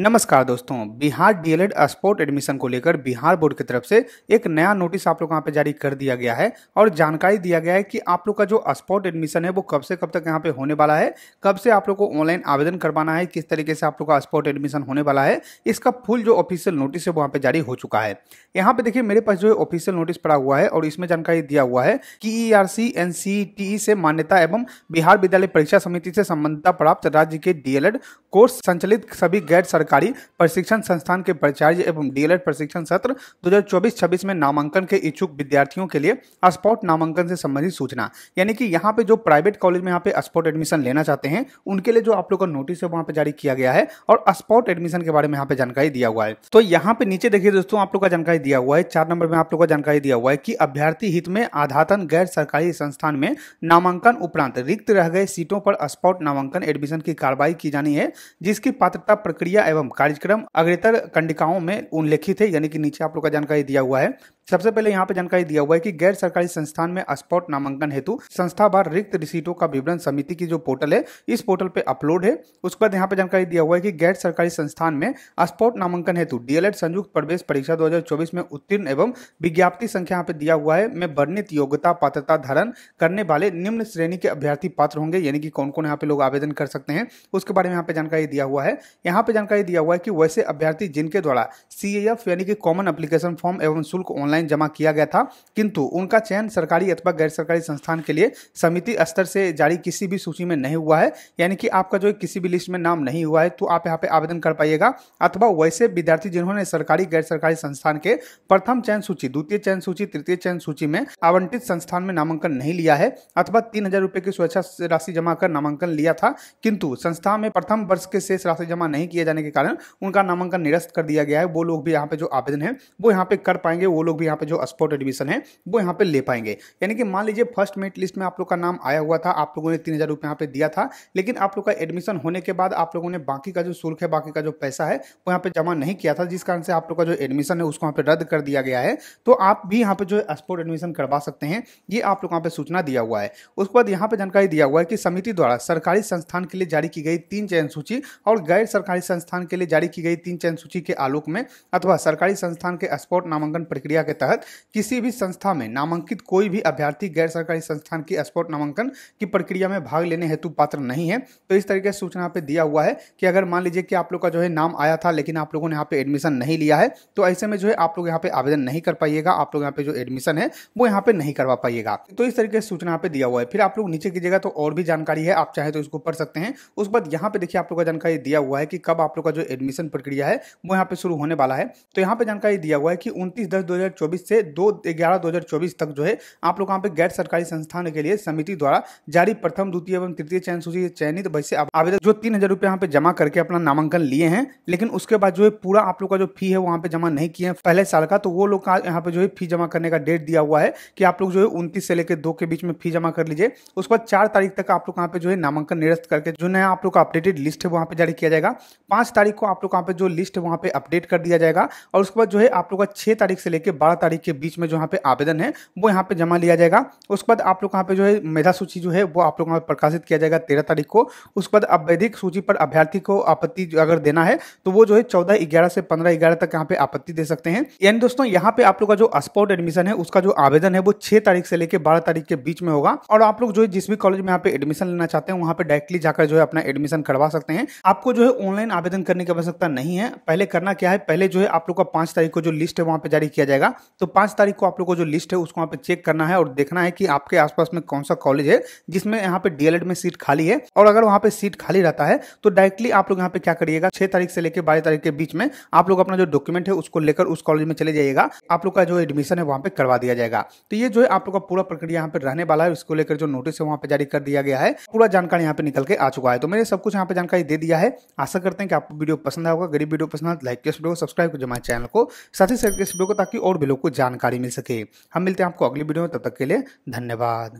नमस्कार दोस्तों Bihar DElEd sport admission को लेकर बिहार बोर्ड की तरफ से एक नया नोटिस आप लोग यहाँ पे जारी कर दिया गया है और जानकारी दिया गया है कि आप लोग का जो स्पोर्ट एडमिशन है वो कब से कब तक यहाँ पे होने वाला है कब से आप लोग को ऑनलाइन आवेदन करवाना है किस तरीके से आप लोग का स्पोर्ट एडमिशन होने वाला है इसका फुल जो ऑफिशियल नोटिस है वो यहाँ पे जारी हो चुका है यहाँ पे देखिए मेरे पास जो ऑफिशियल नोटिस पड़ा हुआ है और इसमें जानकारी दिया हुआ है कि E R N C T से मान्यता एवं बिहार विद्यालय परीक्षा समिति से संबंधता प्राप्त राज्य के डीएलएड कोर्स संचालित सभी गैर सरकार सरकारी प्रशिक्षण संस्थान के प्राचार्य एवं डीएलएड प्रशिक्षण सत्र 2024-26 में नामांकन के इच्छुक विद्यार्थियों के लिए स्पॉट नामांकन से संबंधित सूचना यानी कि यहाँ पे जो प्राइवेट कॉलेज में यहाँ पे स्पॉट एडमिशन लेना चाहते हैं उनके लिए जो आप लोग का नोटिस है वहाँ पे जारी किया गया है और स्पॉट एडमिशन के बारे में यहाँ पे जानकारी दिया हुआ है तो यहाँ पे नीचे देखिए दोस्तों आप लोग का जानकारी दिया हुआ है चार नंबर में आप लोग का जानकारी दिया हुआ है कि अभ्यर्थी हित में आधातन गैर सरकारी संस्थान में नामांकन उपरांत रिक्त रह गए सीटों पर स्पॉट नामांकन एडमिशन की कार्रवाई की जानी है जिसकी पात्रता प्रक्रिया एवं कार्यक्रम अग्रेतर कंडिकाओं में उल्लेखित है यानी कि नीचे आप लोग का जानकारी दिया हुआ है सबसे पहले यहाँ पे जानकारी दिया हुआ है कि गैर सरकारी संस्थान में स्पॉट नामांकन हेतु संस्था बार रिक्त रिसीटों का विवरण समिति की जो पोर्टल है इस पोर्टल पे अपलोड है उसके बाद यहाँ पे जानकारी दिया हुआ है कि गैर सरकारी संस्थान में स्पॉट नामांकन हेतु डीएलएड संयुक्त प्रवेश परीक्षा 2024 में उत्तीर्ण एवं विज्ञाप्ति संख्या यहाँ पे दिया हुआ है में वर्णित योग्यता पात्रता धारण करने वाले निम्न श्रेणी के अभ्यर्थी पात्र होंगे यानी कि कौन कौन यहाँ पे लोग आवेदन कर सकते हैं उसके बारे में यहाँ पे जानकारी दिया हुआ है यहाँ पे जानकारी ये दिया हुआ है कि वैसे अभ्यर्थी जिनके द्वारा सी यानी कि कॉमन अप्लीकेशन फॉर्म एवं शुल्क ऑनलाइन जमा किया गया था किंतु उनका चयन सरकारी अथवा गैर सरकारी संस्थान के लिए समिति स्तर से जारी किसी भी सूची में नहीं हुआ है यानी कि आपका जो किसी भी लिस्ट में नाम नहीं हुआ है तो आप यहाँ पे आवेदन कर पाइएगा अथवा वैसे विद्यार्थी जिन्होंने सरकारी गैर सरकारी संस्थान के प्रथम चयन सूची द्वितीय चयन सूची तृतीय चयन सूची में आवंटित संस्थान में नामांकन नहीं लिया है अथवा तीन हजार रुपए की स्वेच्छा राशि जमा कर नामांकन लिया था किंतु संस्था में प्रथम वर्ष के शेष राशि जमा नहीं किए जाने के के कारण उनका नामांकन निरस्त कर दिया गया है वो लोग भी यहाँ पे जो आवेदन है वो यहाँ पे कर पाएंगे वो लोग भी यहाँ पे जो स्पॉट एडमिशन है वो यहाँ पे ले पाएंगे यानी कि मान लीजिए फर्स्ट मेरिट लिस्ट में आप लोग का नाम आया हुआ था आप लोगों ने तीन हज़ार रुपये पे दिया था लेकिन आप लोग का एडमिशन होने के बाद आप लोगों ने बाकी का जो शुल्क है बाकी का जो पैसा है वो यहाँ पे जमा नहीं किया था जिस कारण से आप लोग का जो एडमिशन है उसको यहाँ पे रद्द कर दिया गया है तो आप भी यहाँ पे जो स्पॉट एडमिशन करवा सकते हैं ये आप लोग यहाँ पे सूचना दिया हुआ है उसके बाद यहाँ पे जानकारी दिया हुआ है कि समिति द्वारा सरकारी संस्थान के लिए जारी की गई तीन चयन सूची और गैर सरकारी संस्थान संस्थान के लिए जारी की गई तीन चयन सूची के आलोक में अथवा सरकारी संस्थान के स्पॉट नामांकन प्रक्रिया के तहत किसी भी संस्था में नामांकित कोई भी अभ्यर्थी गैर सरकारी संस्थान की स्पॉट नामांकन की प्रक्रिया में भाग लेने हेतु पात्र नहीं है तो इस तरीके से सूचना पे दिया हुआ है कि अगर मान लीजिए कि आप लोग का जो है नाम आया था लेकिन आप लोगों ने यहाँ पे एडमिशन नहीं लिया है तो ऐसे में जो है आप लोग यहाँ पे आवेदन नहीं कर पाइएगा आप लोग यहाँ पे जो एडमिशन है वो यहाँ पे नहीं करवा पाइएगा तो इस तरीके से सूचना पे दिया हुआ है फिर आप लोग नीचे कीजिएगा तो और भी जानकारी है आप चाहे तो इसको पढ़ सकते हैं उसके बाद यहाँ पे देखिए आप लोग का जानकारी दिया हुआ है कि कब आप लोग का जो एडमिशन प्रक्रिया है वो यहाँ पे शुरू होने वाला है तो यहाँ पे जानकारी दिया हुआ है कि उनतीस दस 2024 से दो ग्यारह 2024 तक जो है आप लोग यहाँ पे गैर सरकारी संस्थान के लिए समिति द्वारा जारी प्रथम द्वितीय एवं तृतीय चयन सूची चयनित वैसे आवेदक जो तीन हजार रुपये पे जमा करके अपना नामांकन लिए हैं लेकिन उसके बाद जो है पूरा आप लोग का जो फी है वहाँ पे जमा नहीं किए हैं पहले साल का तो वो लोग का यहाँ पे जो है फी जमा करने का डेट दिया हुआ है कि आप लोग जो है उनतीस से लेकर दो के बीच में फी जमा कर लीजिए उसके बाद चार तारीख तक आप लोग यहाँ पे जो है नामांकन निरस्त करके जो नया आप लोग का अपडेटेड लिस्ट है वहाँ पे जारी किया जाएगा पांच तारीख को आप लोग पे जो लिस्ट है वहाँ पे अपडेट कर दिया जाएगा और उसके बाद जो है आप लोग का छः तारीख से लेकर बारह तारीख के बीच में जो यहाँ पे आवेदन है वो यहाँ पे जमा लिया जाएगा उसके बाद आप लोग यहाँ पे जो है मेधा सूची जो है वो आप लोग प्रकाशित किया जाएगा तेरह तारीख को उसके बाद अवैधिक सूची पर अभ्यर्थी को आपत्ति अगर देना है तो वो जो है चौदह ग्यारह से पंद्रह ग्यारह तक यहाँ पे आपत्ति दे सकते हैं यानी दोस्तों यहाँ पे आप लोग का जो स्पॉट एडमिशन है उसका जो आवेदन है वो छह तारीख से लेकर बारह तारीख के बीच में होगा और आप लोग जो है जिस भी कॉलेज में यहाँ पे एडमिशन लेना चाहते हैं वहाँ पे डायरेक्टली जाकर जो है अपना एडमिशन करवा सकते हैं आपको जो है ऑनलाइन आवेदन करने की आवश्यकता नहीं है पहले करना क्या है पहले जो है आप लोग का पांच तारीख को जो लिस्ट है वहां पे जारी किया जाएगा तो पांच तारीख को आप लोग को जो लिस्ट है उसको वहां पे चेक करना है और देखना है कि आपके आसपास में कौन सा कॉलेज है जिसमें यहाँ पे डीएलएड में सीट खाली है और अगर वहां पर सीट खाली रहता है तो डायरेक्टली आप लोग यहाँ पे क्या करिएगा छह तारीख से लेकर बारह तारीख के बीच में आप लोग अपना जो डॉक्यूमेंट है उसको लेकर उस कॉलेज में चले जाइएगा आप लोग का जो एडमिशन है वहां पर करवा दिया जाएगा तो ये जो है आप लोग का पूरा प्रक्रिया यहाँ पे रहने वाला है इसको लेकर जो नोटिस है वहां पर जारी कर दिया गया है पूरा जानकारी यहाँ पे निकल के आ चुका है तो मैंने सब कुछ यहाँ पे जानकारी दे दिया है आशा करते हैं कि आप वीडियो पसंद आया होगा गरीब वीडियो पसंद आया लाइक तो के वीडियो सब्सक्राइब कर हमारे चैनल को साथ ही शेयर के वीडियो को ताकि और भी लोग को जानकारी मिल सके हम मिलते हैं आपको अगली वीडियो में तब तक के लिए धन्यवाद